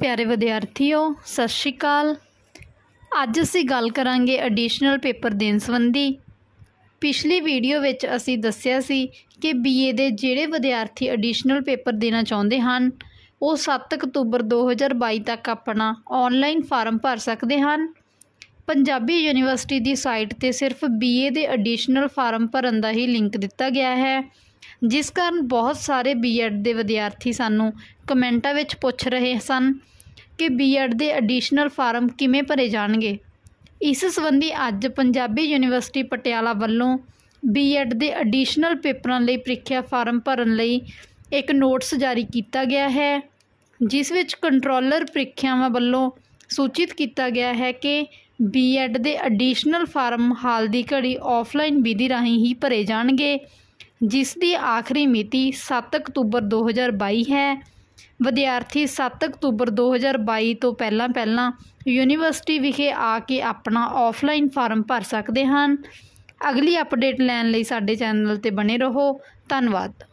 ਪਿਆਰੇ ਵਿਦਿਆਰਥੀਓ ਸਤਿ ਸ਼੍ਰੀ ਅਕਾਲ ਅੱਜ ਅਸੀਂ ਗੱਲ ਕਰਾਂਗੇ ਐਡੀਸ਼ਨਲ ਪੇਪਰ ਦੇਣ ਸੰਬੰਧੀ ਪਿਛਲੀ ਵੀਡੀਓ ਵਿੱਚ ਅਸੀਂ ਦੱਸਿਆ ਸੀ ਕਿ ਬੀਏ ਦੇ ਜਿਹੜੇ ਵਿਦਿਆਰਥੀ ਐਡੀਸ਼ਨਲ ਪੇਪਰ ਦੇਣਾ ਚਾਹੁੰਦੇ ਹਨ ਉਹ 7 ਅਕਤੂਬਰ 2022 ਤੱਕ ਆਪਣਾ ਆਨਲਾਈਨ ਫਾਰਮ ਭਰ ਸਕਦੇ ਹਨ ਪੰਜਾਬੀ ਯੂਨੀਵਰਸਿਟੀ ਦੀ ਸਾਈਟ ਤੇ ਸਿਰਫ ਬੀਏ ਦੇ ਐਡੀਸ਼ਨਲ ਫਾਰਮ ਭਰਨ ਦਾ ਹੀ ਲਿੰਕ ਦਿੱਤਾ ਗਿਆ ਹੈ ਜਿਸ ਕਾਰਨ ਬਹੁਤ ਸਾਰੇ ਬੀਐਡ ਦੇ ਵਿਦਿਆਰਥੀ ਸਾਨੂੰ ਕਮੈਂਟਾਂ ਵਿੱਚ ਪੁੱਛ ਰਹੇ ਸਨ ਕਿ ਬੀਐਡ ਦੇ ਐਡੀਸ਼ਨਲ ਫਾਰਮ ਕਿਵੇਂ ਭਰੇ ਜਾਣਗੇ ਇਸ ਸੰਬੰਧੀ ਅੱਜ ਪੰਜਾਬੀ ਯੂਨੀਵਰਸਿਟੀ ਪਟਿਆਲਾ ਵੱਲੋਂ ਬੀਐਡ ਦੇ ਐਡੀਸ਼ਨਲ ਪੇਪਰਾਂ ਲਈ ਪ੍ਰੀਖਿਆ ਫਾਰਮ ਭਰਨ ਲਈ ਇੱਕ ਨੋਟਿਸ ਜਾਰੀ ਕੀਤਾ ਗਿਆ ਹੈ ਜਿਸ ਵਿੱਚ ਕੰਟਰੋਲਰ ਪ੍ਰੀਖਿਆਵਾਂ ਵੱਲੋਂ ਸੂਚਿਤ ਕੀਤਾ ਗਿਆ ਹੈ ਕਿ ਬੀਐਡ ਦੇ ਐਡੀਸ਼ਨਲ ਫਾਰਮ ਹਾਲ ਦੀ ਘੜੀ ਆਫਲਾਈਨ ਵਿਧੀ ਰਾਹੀਂ ਹੀ ਭਰੇ ਜਾਣਗੇ ਜਿਸ ਦੀ ਆਖਰੀ ਮਿਤੀ 7 ਅਕਤੂਬਰ 2022 ਹੈ ਵਿਦਿਆਰਥੀ 7 ਅਕਤੂਬਰ 2022 ਤੋਂ ਪਹਿਲਾਂ ਪਹਿਲਾਂ ਯੂਨੀਵਰਸਿਟੀ ਵਿਖੇ ਆ ਕੇ ਆਪਣਾ ਆਫਲਾਈਨ ਫਾਰਮ ਭਰ ਸਕਦੇ ਹਨ ਅਗਲੀ ਅਪਡੇਟ ਲੈਣ ਲਈ ਸਾਡੇ ਚੈਨਲ ਤੇ ਬਣੇ ਰਹੋ ਧੰਨਵਾਦ